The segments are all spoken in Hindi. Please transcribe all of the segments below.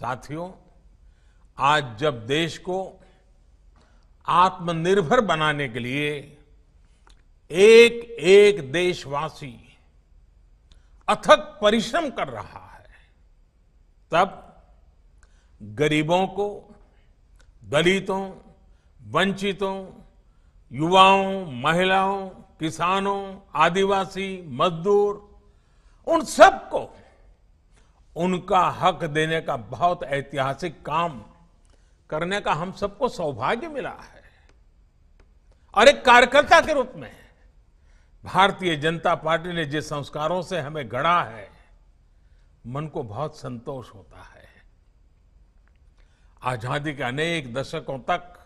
साथियों आज जब देश को आत्मनिर्भर बनाने के लिए एक एक देशवासी अथक परिश्रम कर रहा है तब गरीबों को दलितों वंचितों युवाओं महिलाओं किसानों आदिवासी मजदूर उन सबको उनका हक देने का बहुत ऐतिहासिक काम करने का हम सबको सौभाग्य मिला है और एक कार्यकर्ता के रूप में भारतीय जनता पार्टी ने जिस संस्कारों से हमें गढ़ा है मन को बहुत संतोष होता है आजादी के अनेक दशकों तक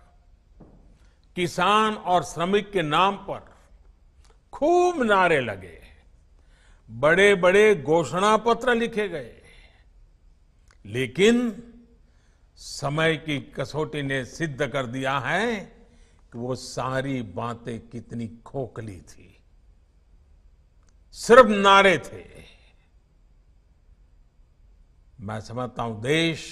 किसान और श्रमिक के नाम पर खूब नारे लगे बड़े बड़े घोषणा पत्र लिखे गए लेकिन समय की कसौटी ने सिद्ध कर दिया है कि वो सारी बातें कितनी खोखली थी सिर्फ नारे थे मैं समझता हूं देश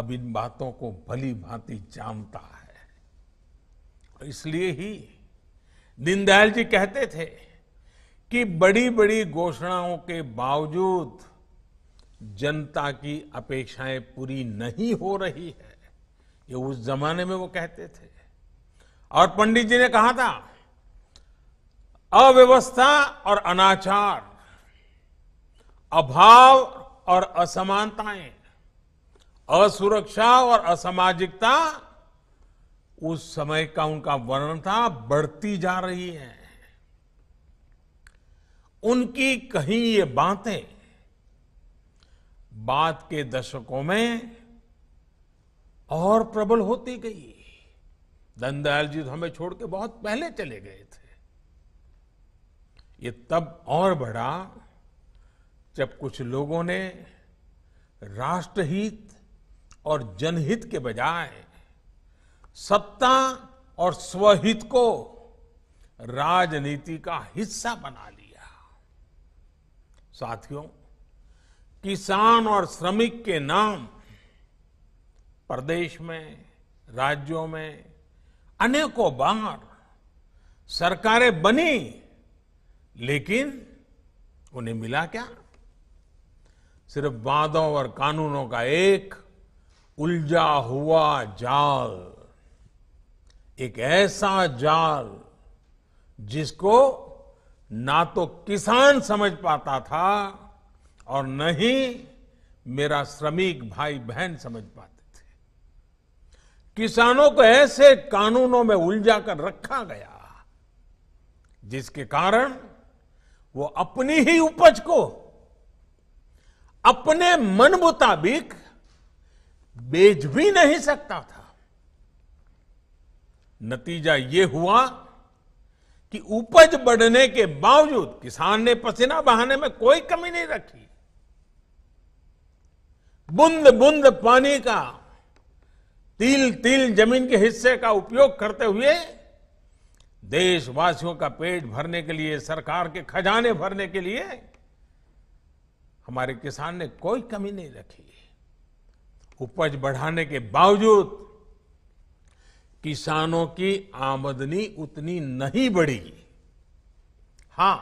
अब इन बातों को भली भांति जानता है इसलिए ही दीनदयाल जी कहते थे कि बड़ी बड़ी घोषणाओं के बावजूद जनता की अपेक्षाएं पूरी नहीं हो रही है ये उस जमाने में वो कहते थे और पंडित जी ने कहा था अव्यवस्था और अनाचार अभाव और असमानताएं असुरक्षा और असामाजिकता उस समय का उनका वर्णन था बढ़ती जा रही है उनकी कहीं ये बातें बाद के दशकों में और प्रबल होती गई दंदयाल जी तो हमें छोड़ के बहुत पहले चले गए थे ये तब और बढ़ा जब कुछ लोगों ने राष्ट्रहित और जनहित के बजाय सत्ता और स्वहित को राजनीति का हिस्सा बना लिया साथियों किसान और श्रमिक के नाम प्रदेश में राज्यों में अनेकों बार सरकारें बनी लेकिन उन्हें मिला क्या सिर्फ वादों और कानूनों का एक उलझा हुआ जाल एक ऐसा जाल जिसको ना तो किसान समझ पाता था और न ही मेरा श्रमिक भाई बहन समझ पाते थे किसानों को ऐसे कानूनों में उलझा कर रखा गया जिसके कारण वो अपनी ही उपज को अपने मन मुताबिक बेच भी नहीं सकता था नतीजा ये हुआ कि उपज बढ़ने के बावजूद किसान ने पसीना बहाने में कोई कमी नहीं रखी बुंद बुंद पानी का तिल तिल जमीन के हिस्से का उपयोग करते हुए देशवासियों का पेट भरने के लिए सरकार के खजाने भरने के लिए हमारे किसान ने कोई कमी नहीं रखी उपज बढ़ाने के बावजूद किसानों की आमदनी उतनी नहीं बढ़ी हां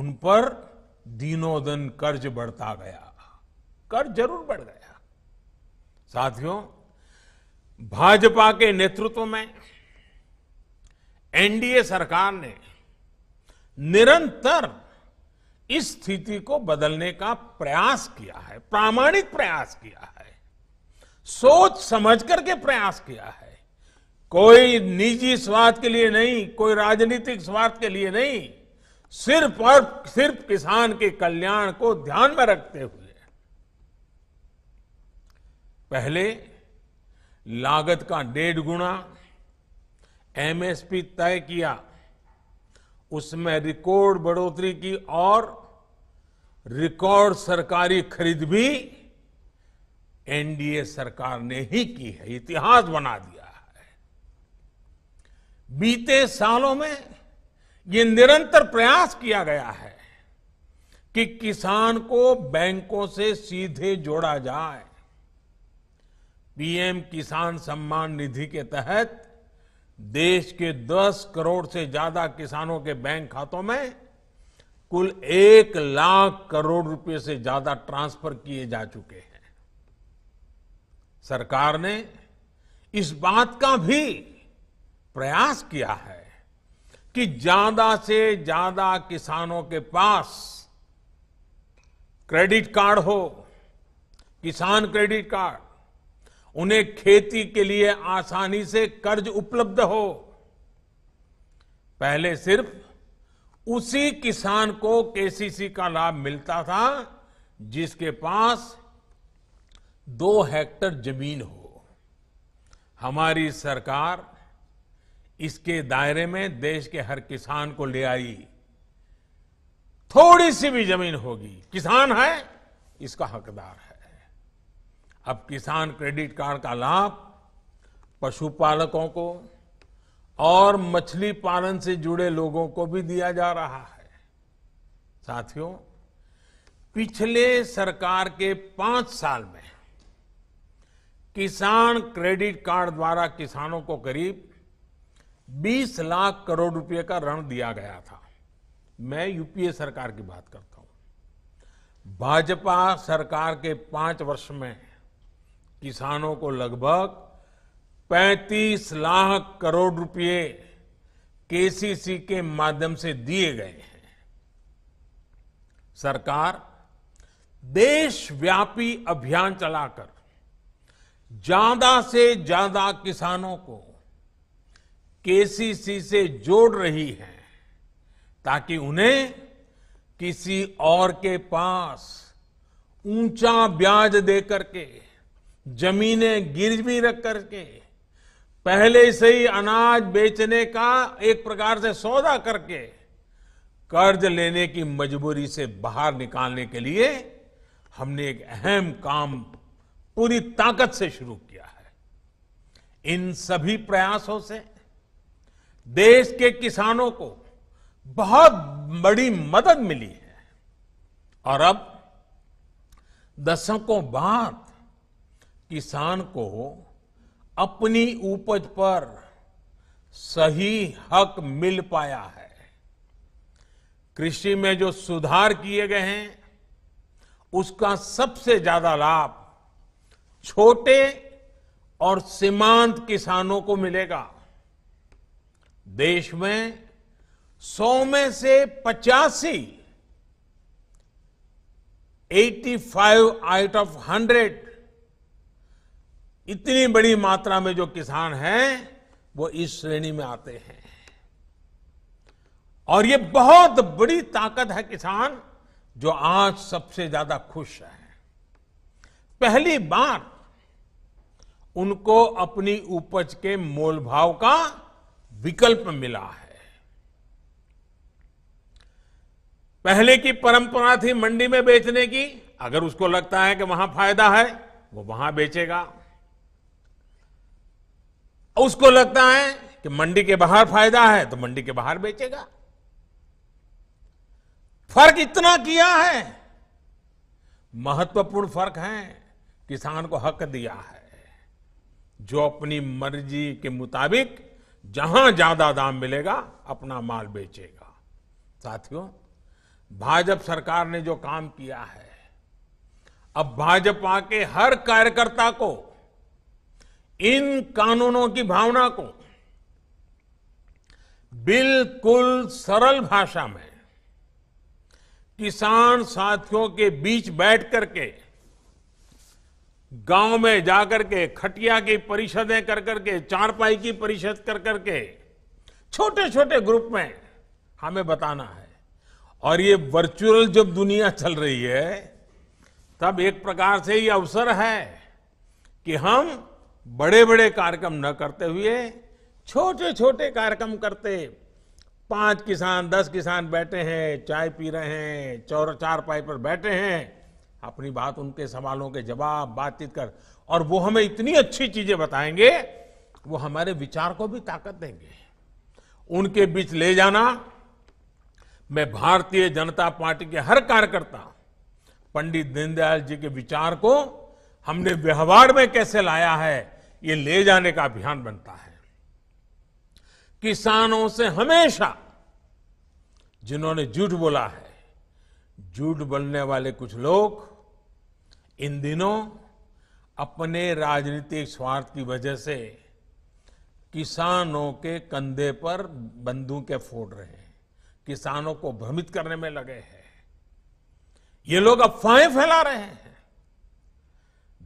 उन पर दिनों दिन कर्ज बढ़ता गया कर जरूर बढ़ गया साथियों भाजपा के नेतृत्व में एनडीए सरकार ने निरंतर इस स्थिति को बदलने का प्रयास किया है प्रामाणिक प्रयास किया है सोच समझ करके प्रयास किया है कोई निजी स्वार्थ के लिए नहीं कोई राजनीतिक स्वार्थ के लिए नहीं सिर्फ और सिर्फ किसान के कल्याण को ध्यान में रखते हुए पहले लागत का डेढ़ गुना एमएसपी तय किया उसमें रिकॉर्ड बढ़ोतरी की और रिकॉर्ड सरकारी खरीद भी एनडीए सरकार ने ही की है इतिहास बना दिया है बीते सालों में ये निरंतर प्रयास किया गया है कि किसान को बैंकों से सीधे जोड़ा जाए पीएम किसान सम्मान निधि के तहत देश के 10 करोड़ से ज्यादा किसानों के बैंक खातों में कुल एक लाख करोड़ रुपए से ज्यादा ट्रांसफर किए जा चुके हैं सरकार ने इस बात का भी प्रयास किया है कि ज्यादा से ज्यादा किसानों के पास क्रेडिट कार्ड हो किसान क्रेडिट कार्ड उन्हें खेती के लिए आसानी से कर्ज उपलब्ध हो पहले सिर्फ उसी किसान को केसीसी का लाभ मिलता था जिसके पास दो हेक्टर जमीन हो हमारी सरकार इसके दायरे में देश के हर किसान को ले आई थोड़ी सी भी जमीन होगी किसान है इसका हकदार है अब किसान क्रेडिट कार्ड का लाभ पशुपालकों को और मछली पालन से जुड़े लोगों को भी दिया जा रहा है साथियों पिछले सरकार के पांच साल में किसान क्रेडिट कार्ड द्वारा किसानों को करीब 20 लाख करोड़ रुपए का ऋण दिया गया था मैं यूपीए सरकार की बात करता हूं भाजपा सरकार के पांच वर्ष में किसानों को लगभग 35 लाख करोड़ रुपए केसीसी के माध्यम से दिए गए हैं सरकार देशव्यापी अभियान चलाकर ज्यादा से ज्यादा किसानों को केसीसी से जोड़ रही है ताकि उन्हें किसी और के पास ऊंचा ब्याज देकर के जमीनें गिरवी रख करके पहले से ही अनाज बेचने का एक प्रकार से सौदा करके कर्ज लेने की मजबूरी से बाहर निकालने के लिए हमने एक अहम काम पूरी ताकत से शुरू किया है इन सभी प्रयासों से देश के किसानों को बहुत बड़ी मदद मिली है और अब दशकों बाद किसान को अपनी उपज पर सही हक मिल पाया है कृषि में जो सुधार किए गए हैं उसका सबसे ज्यादा लाभ छोटे और सीमांत किसानों को मिलेगा देश में सौ में से पचासी 85 आउट ऑफ 100 इतनी बड़ी मात्रा में जो किसान हैं वो इस श्रेणी में आते हैं और ये बहुत बड़ी ताकत है किसान जो आज सबसे ज्यादा खुश है पहली बार उनको अपनी उपज के मोल भाव का विकल्प मिला है पहले की परंपरा थी मंडी में बेचने की अगर उसको लगता है कि वहां फायदा है वो वहां बेचेगा उसको लगता है कि मंडी के बाहर फायदा है तो मंडी के बाहर बेचेगा फर्क इतना किया है महत्वपूर्ण फर्क है किसान को हक दिया है जो अपनी मर्जी के मुताबिक जहां ज्यादा दाम मिलेगा अपना माल बेचेगा साथियों भाजपा सरकार ने जो काम किया है अब भाजपा के हर कार्यकर्ता को इन कानूनों की भावना को बिल्कुल सरल भाषा में किसान साथियों के बीच बैठ करके गांव में जाकर के खटिया की परिषदें कर करके चारपाई की परिषद कर करके छोटे छोटे ग्रुप में हमें बताना है और ये वर्चुअल जब दुनिया चल रही है तब एक प्रकार से ये अवसर है कि हम बड़े बड़े कार्यक्रम न करते हुए छोटे छोटे कार्यक्रम करते पांच किसान दस किसान बैठे हैं चाय पी रहे हैं चौर चार पाई पर बैठे हैं अपनी बात उनके सवालों के जवाब बातचीत कर और वो हमें इतनी अच्छी चीजें बताएंगे वो हमारे विचार को भी ताकत देंगे उनके बीच ले जाना मैं भारतीय जनता पार्टी के हर कार्यकर्ता पंडित दीनदयाल जी के विचार को हमने व्यवहार में कैसे लाया है ये ले जाने का अभियान बनता है किसानों से हमेशा जिन्होंने झूठ बोला है झूठ बोलने वाले कुछ लोग इन दिनों अपने राजनीतिक स्वार्थ की वजह से किसानों के कंधे पर बंदूकें फोड़ रहे हैं किसानों को भ्रमित करने में लगे हैं ये लोग अफवाहें फैला रहे हैं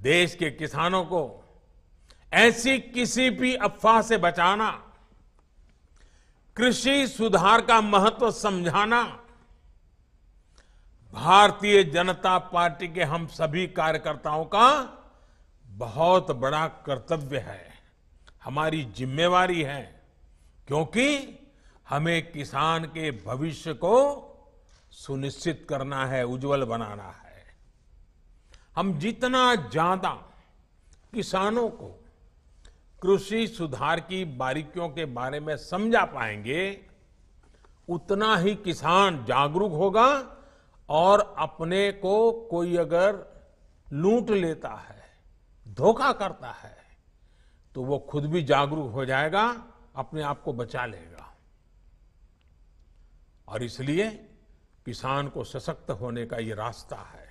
देश के किसानों को ऐसी किसी भी अफवाह से बचाना कृषि सुधार का महत्व समझाना भारतीय जनता पार्टी के हम सभी कार्यकर्ताओं का बहुत बड़ा कर्तव्य है हमारी जिम्मेवारी है क्योंकि हमें किसान के भविष्य को सुनिश्चित करना है उज्जवल बनाना है हम जितना ज्यादा किसानों को कृषि सुधार की बारीकियों के बारे में समझा पाएंगे उतना ही किसान जागरूक होगा और अपने को कोई अगर लूट लेता है धोखा करता है तो वो खुद भी जागरूक हो जाएगा अपने आप को बचा लेगा और इसलिए किसान को सशक्त होने का ये रास्ता है